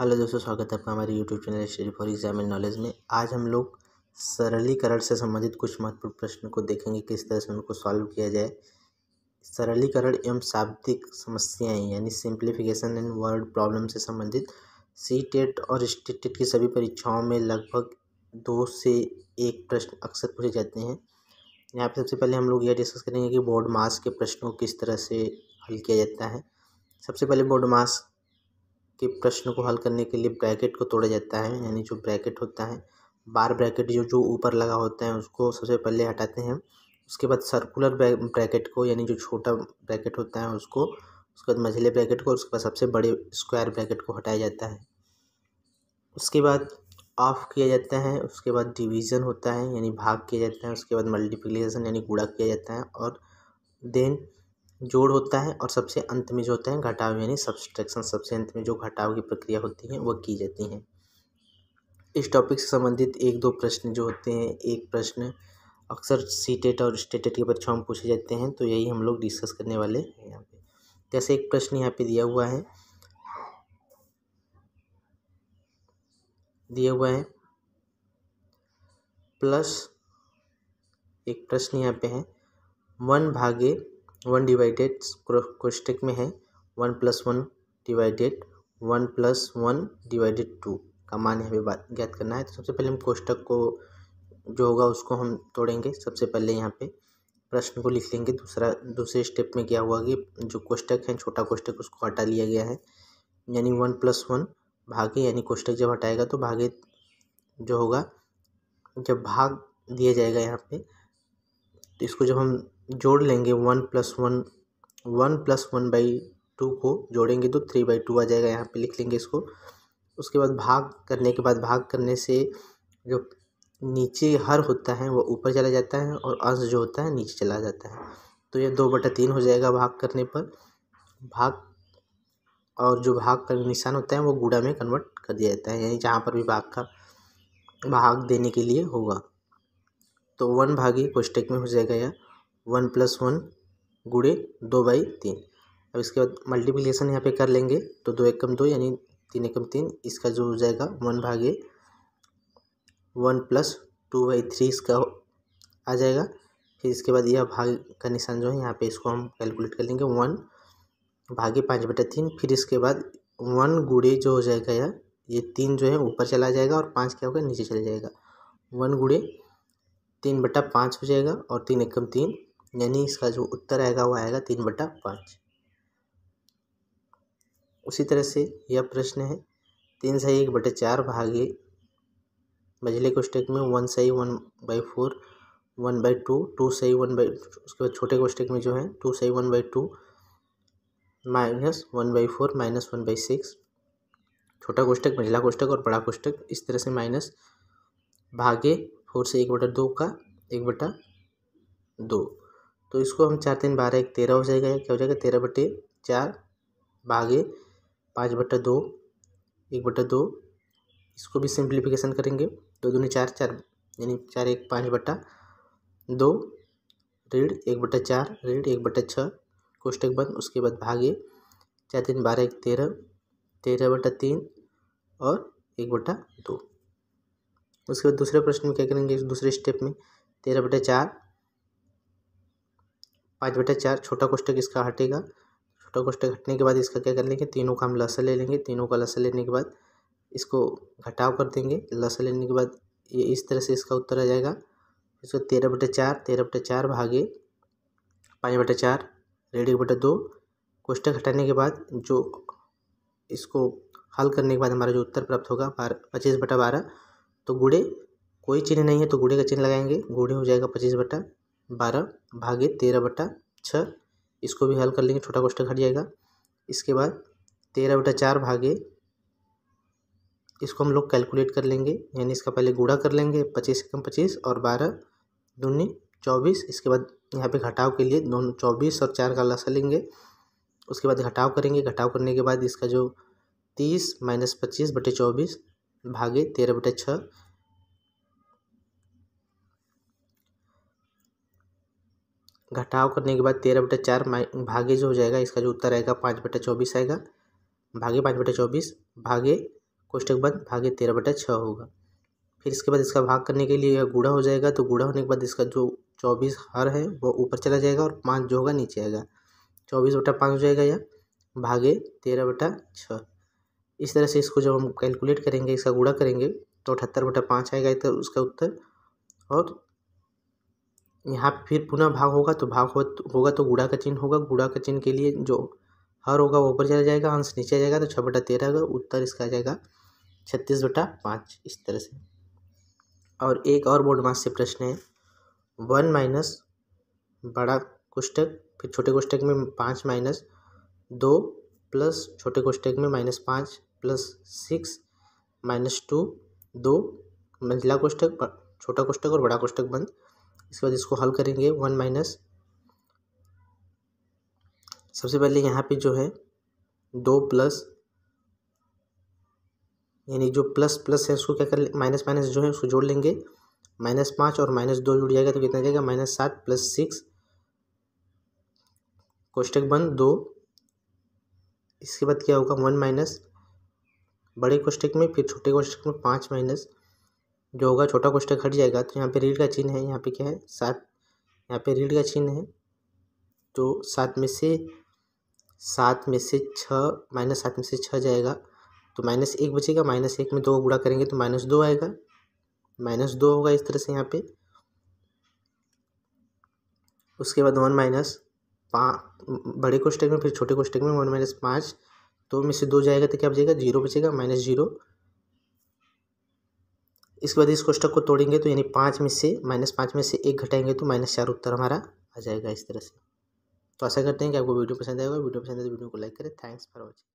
hello दोस्तों स्वागत है आपका हमारे YouTube channel study for exam and knowledge में आज हम लोग सरलीकरण से संबंधित कुछ महत्वपूर्ण प्रश्न को देखेंगे किस तरह से उनको सॉल्व किया जाए सरलीकरण एवं शाब्दिक समस्याएं यानी सिंप्लीफिकेशन एंड वर्ड प्रॉब्लम से संबंधित सी टेट और स्टेट टेट की सभी परीक्षाओं में लगभग दो से एक प्रश्न अक्सर पूछे जाते हैं यहाँ पर सबसे पहले हम लोग यह डिस्कस करेंगे कि बोर्ड मास के प्रश्नों को किस तरह से हल किया जाता है सबसे पहले बोर्ड मास्क के प्रश्न को हल करने के लिए ब्रैकेट को तोड़ा जाता है यानी जो ब्रैकेट होता है बार ब्रैकेट जो जो ऊपर लगा होता है उसको सबसे पहले हटाते हैं उसके बाद सर्कुलर ब्रैकेट को यानी जो छोटा ब्रैकेट होता है उसको उसके बाद मझले ब्रैकेट को और उसके बाद सबसे बड़े स्क्वायर ब्रैकेट को हटाया जाता है उसके बाद ऑफ किया जाता है उसके बाद डिवीज़न होता है यानी भाग किया जाता है उसके बाद मल्टीप्लिकेशन यानी गुड़ा किया जाता है और देन जोड़ होता है और सबसे अंत में जो होता है घटाव यानी सब्सट्रैक्शन सबसे अंत में जो घटाव की प्रक्रिया होती है वह की जाती है इस टॉपिक से संबंधित एक दो प्रश्न जो होते हैं एक प्रश्न अक्सर सी टेट और स्टेटेट की परीक्षाओं में पूछे जाते हैं तो यही हम लोग डिस्कस करने वाले हैं यहाँ पे जैसे एक प्रश्न यहाँ पे दिया हुआ है दिया हुआ है प्लस एक प्रश्न यहाँ पे है वन भागे वन डिवाइडेड कोष्टक में है one plus one divided one plus one divided two का मान हमें बात ज्ञात करना है तो सबसे पहले हम कोष्टक को जो होगा उसको हम तोड़ेंगे सबसे पहले यहाँ पे प्रश्न को लिख लेंगे दूसरा दूसरे स्टेप में क्या हुआ कि जो कोष्टक है छोटा कोष्टक उसको हटा लिया गया है यानी वन प्लस वन भागे यानी कोष्टक जब हटाएगा तो भागे जो होगा जब भाग दिया जाएगा यहाँ पे तो इसको जब हम जोड़ लेंगे one plus one one plus one by two को जोड़ेंगे तो थ्री बाई टू आ जाएगा यहाँ पे लिख लेंगे इसको उसके बाद भाग करने के बाद भाग करने से जो नीचे हर होता है वो ऊपर चला जाता है और अंश जो होता है नीचे चला जाता है तो ये दो बटा तीन हो जाएगा भाग करने पर भाग और जो भाग का निशान होता है वो गुड़ा में कन्वर्ट कर दिया जाता है यानी जहाँ पर भी भाग का भाग देने के लिए होगा तो वन भागी कोष्टक में हो जाएगा यह वन प्लस वन गुड़े दो बाई तीन अब इसके बाद मल्टीप्लिकेशन यहाँ पे कर लेंगे तो दो एकम दो यानी तीन एकम तीन इसका जो हो जाएगा वन भागे one plus two by three इसका आ जाएगा फिर इसके बाद यह भाग का निशान जो है यहाँ पे इसको हम कैलकुलेट कर लेंगे वन भागे पाँच बटा तीन फिर इसके बाद वन गुड़े जो हो जाएगा यह ये तीन जो है ऊपर चला जाएगा और पाँच क्या होगा नीचे चला जाएगा वन गुड़े तीन बटा पाँच हो जाएगा और तीन एकम तीन यानी इसका जो उत्तर आएगा वो आएगा तीन बटा पाँच उसी तरह से यह प्रश्न है तीन सही एक बटे चार भागे मझले कोष्टक में वन सही one by four one by two two सही वन बाई उसके बाद छोटे कोष्टक में जो है टू सही one by two minus one by four minus one by six छोटा कोष्टक मझला कोष्टक और बड़ा कोष्टक इस तरह से माइनस भागे फोर से एक बटा दो का एक बटा दो तो इसको हम चार तीन बारह एक तेरह हो जाएगा क्या हो जाएगा तेरह बटे चार भागे पाँच बटा दो एक बटा दो इसको भी सिंप्लीफिकेशन करेंगे दो दूनी चार चार यानी चार एक पाँच बटा दो रीढ़ एक बटा चार रीढ़ एक बटा छः कोष्टक बंद उसके बाद भागे चार तीन बारह एक तेरह तेरह बटा तीन और एक बटा दो उसके बाद दूसरे प्रश्न में क्या करेंगे दूसरे स्टेप में तेरह बटे चार पाँच बटा चार छोटा कोष्टक इसका हटेगा छोटा कोष्टक हटने के बाद इसका क्या कर लेंगे तीनों का हम लसन ले लेंगे तीनों का लसन लेने के बाद इसको घटाव कर देंगे लसन लेने के बाद ये इस तरह से इसका उत्तर आ जाएगा इसको तेरह बटे चार तेरह बटे चार भागे पाँच बटे चार रेडी बटे दो कोष्टक हटाने के बाद जो इसको हल करने के बाद हमारा जो उत्तर प्राप्त होगा बारह पच्चीस बटा बारह तो गुड़े कोई चिन्ह नहीं है तो गुड़े का चिन्ह लगाएंगे गुड़े हो जाएगा पच्चीस बटा बारह भागे तेरह बटा छः इसको भी हल कर लेंगे छोटा कोष्टक हट जाएगा इसके बाद तेरह बटा चार भागे इसको हम लोग कैलकुलेट कर लेंगे यानी इसका पहले गुड़ा कर लेंगे पच्चीस कम पच्चीस और बारह दूनी चौबीस इसके बाद यहाँ पे घटाव के लिए दोनों चौबीस और चार का लसा लेंगे उसके बाद घटाव करेंगे घटाव करने के बाद इसका जो तीस माइनस पच्चीस बटे चौबीस भागे तेरह बटे छः घटाव करने के बाद तेरह बटा चार भागे जो हो जाएगा इसका जो उत्तर आएगा पाँच बटा चौबीस आएगा भागे पाँच बटा चौबीस भागे कोष्टक बंद भागे तेरह बटा छः होगा फिर इसके बाद इसका भाग करने के लिए गुड़ा हो जाएगा तो गुड़ा होने के बाद इसका जो चौबीस हर है वो ऊपर चला जाएगा और पाँच जो होगा नीचे आएगा चौबीस बटा पाँच हो जाएगा या भागे तेरह बटा छः इस तरह से इसको जब हम कैलकुलेट करेंगे इसका गुड़ा करेंगे तो अठहत्तर बटा पाँच आएगा तो उसका उत्तर और यहाँ फिर पुनः भाग होगा तो भाग हो होगा तो गुड़ा का चिन्ह होगा गुड़ा का चिन्ह के लिए जो हर होगा वो ऊपर चला जाएगा अंश नीचे जाएगा तो छः बटा तेरह होगा उत्तर इसका आ जाएगा छत्तीस बटा पाँच इस तरह से और एक और बोर्ड मार्क्स से प्रश्न है वन माइनस बड़ा कोष्टक फिर छोटे कोष्टक में पाँच माइनस दो प्लस छोटे कोष्टक में माइनस पाँच प्लस सिक्स माइनस टू दो मंजिला कोष्टक छोटा कोष्टक और बड़ा कोष्टक बंद इसके बाद इसको हल करेंगे वन माइनस सबसे पहले यहाँ पे जो है दो प्लस यानी जो प्लस प्लस है उसको क्या कर माइनस माइनस जो है उसको जोड़ लेंगे माइनस पाँच और माइनस दो जुड़ जाएगा तो कितना जाएगा माइनस सात प्लस सिक्स कोष्टक बंद दो इसके बाद क्या होगा वन माइनस बड़े कोष्टक में फिर छोटे कोष्टक में पाँच माइनस जो होगा छोटा कोष्टक हट जाएगा तो यहाँ पे रीढ़ का चिन्ह है यहाँ पे क्या है सात यहाँ पे रीढ़ का चिन्ह है तो सात में से सात में से छः माइनस सात में से छः जाएगा तो माइनस एक बचेगा माइनस एक में दो गुड़ा करेंगे तो माइनस दो आएगा माइनस दो होगा इस तरह से यहाँ पे उसके बाद वन माइनस पाँच बड़े कोष्टक में फिर छोटे कोष्टक में वन माइनस पाँच दो में से दो जाएगा तो क्या बचेगा जीरो बचेगा माइनस जीरो इसके बाद इस कोष्टक को तोड़ेंगे तो यानी पाँच में से माइनस पाँच में से एक घटाएंगे तो माइनस चार उत्तर हमारा आ जाएगा इस तरह से तो ऐसा करते हैं कि आपको वीडियो पसंद आएगा वीडियो पसंद आए तो वीडियो को लाइक करें थैंक्स फॉर वॉचिंग